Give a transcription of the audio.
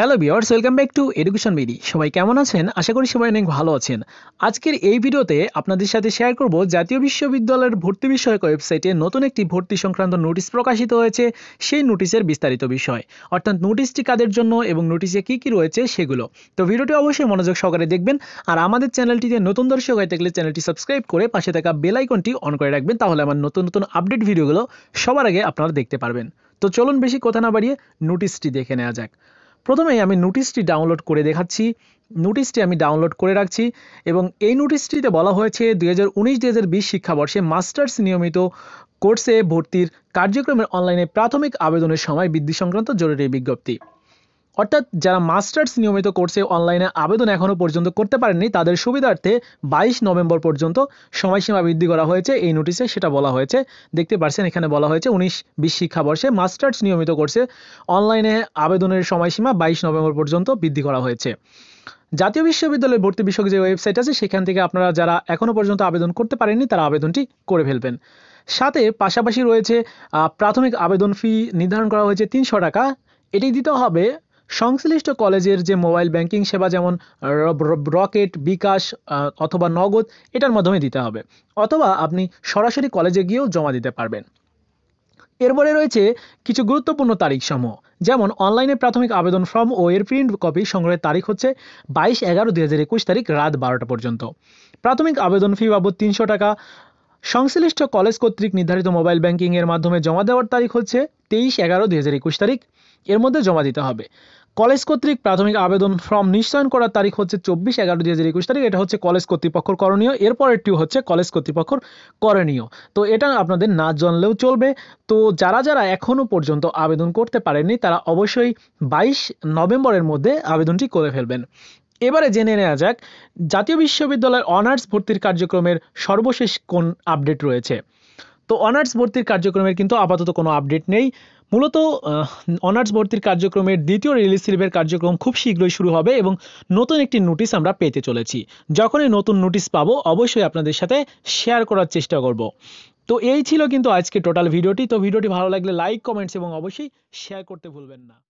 hello viewers welcome back to education BD সবাই কেমন আছেন আশা করি সবাই অনেক ভালো আছেন আজকের এই ভিডিওতে আপনাদের সাথে শেয়ার করব জাতীয় বিশ্ববিদ্যালয়ের ভর্তি বিষয়ক ওয়েবসাইটে নতুন একটি ভর্তি সংক্রান্ত নোটিশ প্রকাশিত হয়েছে সেই নোটিশের বিস্তারিত বিষয় অর্থাৎ নোটিশটি কাদের জন্য এবং নোটিশে কি কি রয়েছে সেগুলো তো ভিডিওটি অবশ্যই মনোযোগ সহকারে দেখবেন আর আমাদের চ্যানেলটিতে নতুন দর্শক হয়ে থাকলে চ্যানেলটি সাবস্ক্রাইব করে পাশে থাকা বেলাইকনটি অন করে রাখবেন তাহলে আমার নতুন নতুন আপডেট ভিডিওগুলো সবার আগে আপনারা দেখতে পারবেন তো চলুন বেশি কথা না বাড়িয়ে নোটিশটি দেখে নেওয়া যাক প্রথমেই আমি নোটিশটি ডাউনলোড করে দেখাচ্ছি নোটিশটি আমি ডাউনলোড করে রাখছি এবং এই নোটিশটিতে বলা হয়েছে দুই হাজার উনিশ দুই হাজার বিশ শিক্ষাবর্ষে মাস্টার্স নিয়মিত কোর্সে ভর্তির কার্যক্রমের অনলাইনে প্রাথমিক আবেদনের সময় বৃদ্ধি সংক্রান্ত জরুরি বিজ্ঞপ্তি অর্থাৎ যারা মাস্টার্স নিয়মিত কোর্সে অনলাইনে আবেদন এখনও পর্যন্ত করতে পারেননি তাদের সুবিধার্থে বাইশ নভেম্বর পর্যন্ত সময়সীমা বৃদ্ধি করা হয়েছে এই নোটিশে সেটা বলা হয়েছে দেখতে পারছেন এখানে বলা হয়েছে উনিশ বিশ শিক্ষাবর্ষে মাস্টার্স নিয়মিত কোর্সে অনলাইনে আবেদনের সময়সীমা বাইশ নভেম্বর পর্যন্ত বৃদ্ধি করা হয়েছে জাতীয় বিশ্ববিদ্যালয়ের ভর্তি বিষয়ক যে ওয়েবসাইট আছে সেখান থেকে আপনারা যারা এখনও পর্যন্ত আবেদন করতে পারেননি তারা আবেদনটি করে ফেলবেন সাথে পাশাপাশি রয়েছে প্রাথমিক আবেদন ফি নির্ধারণ করা হয়েছে তিনশো টাকা এটি দিতে হবে সংশ্লিষ্ট কলেজের যে মোবাইল ব্যাংকিং সেবা যেমন রকেট বিকাশ অথবা নগদ এটার মাধ্যমে দিতে হবে অথবা আপনি সরাসরি কলেজে গিয়েও জমা দিতে পারবেন এরপরে রয়েছে কিছু গুরুত্বপূর্ণ তারিখসমূহ যেমন অনলাইনে প্রাথমিক আবেদন ফর্ম ও এর প্রিন্ট কপি সংগ্রহের তারিখ হচ্ছে বাইশ এগারো দুই হাজার একুশ তারিখ রাত বারোটা পর্যন্ত প্রাথমিক আবেদন ফি বাবদ তিনশো টাকা সংশ্লিষ্ট কলেজ কর্তৃক নির্ধারিত মোবাইল ব্যাংকিংয়ের মাধ্যমে জমা দেওয়ার তারিখ হচ্ছে তেইশ এগারো দুই হাজার একুশ তারিখ এর মধ্যে জমা দিতে হবে কলেজ কর্তৃক প্রাথমিক আবেদন ফর্ম নিশ্চয়ন করার তারিখ হচ্ছে চব্বিশ এগারো দুই হাজার একুশ তারিখ এটা হচ্ছে কলেজ কর্তৃপক্ষ করণীয় এরপরেরটিও হচ্ছে কলেজ কর্তৃপক্ষ করণীয় তো এটা আপনাদের না জানলেও চলবে তো যারা যারা এখনও পর্যন্ত আবেদন করতে পারেননি তারা অবশ্যই বাইশ নভেম্বরের মধ্যে আবেদনটি করে ফেলবেন এবারে জেনে নেওয়া যাক জাতীয় বিশ্ববিদ্যালয়ের অনার্স ভর্তির কার্যক্রমের সর্বশেষ কোন আপডেট রয়েছে তো অনার্স ভর্তির কার্যক্রমের কিন্তু আপাতত কোনো আপডেট নেই মূলত অনার্স ভর্তির কার্যক্রমের দ্বিতীয় রিলিজ স্লিপের কার্যক্রম খুব শীঘ্রই শুরু হবে এবং নতুন একটি নোটিশ আমরা পেতে চলেছি যখনই নতুন নোটিশ পাবো অবশ্যই আপনাদের সাথে শেয়ার করার চেষ্টা করব তো এই ছিল কিন্তু আজকে টোটাল ভিডিওটি তো ভিডিওটি ভালো লাগলে লাইক কমেন্টস এবং অবশ্যই শেয়ার করতে ভুলবেন না